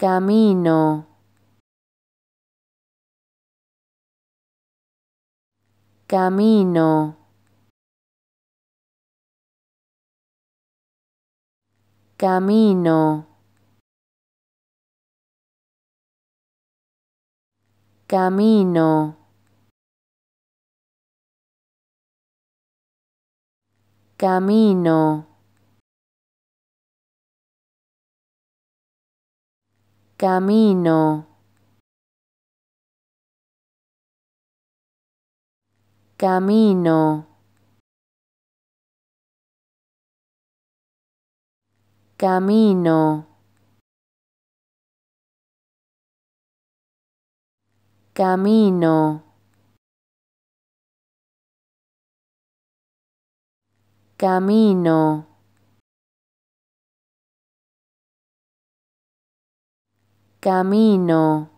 camino, camino, camino, camino. Camino. camino, camino, camino, camino, camino. camino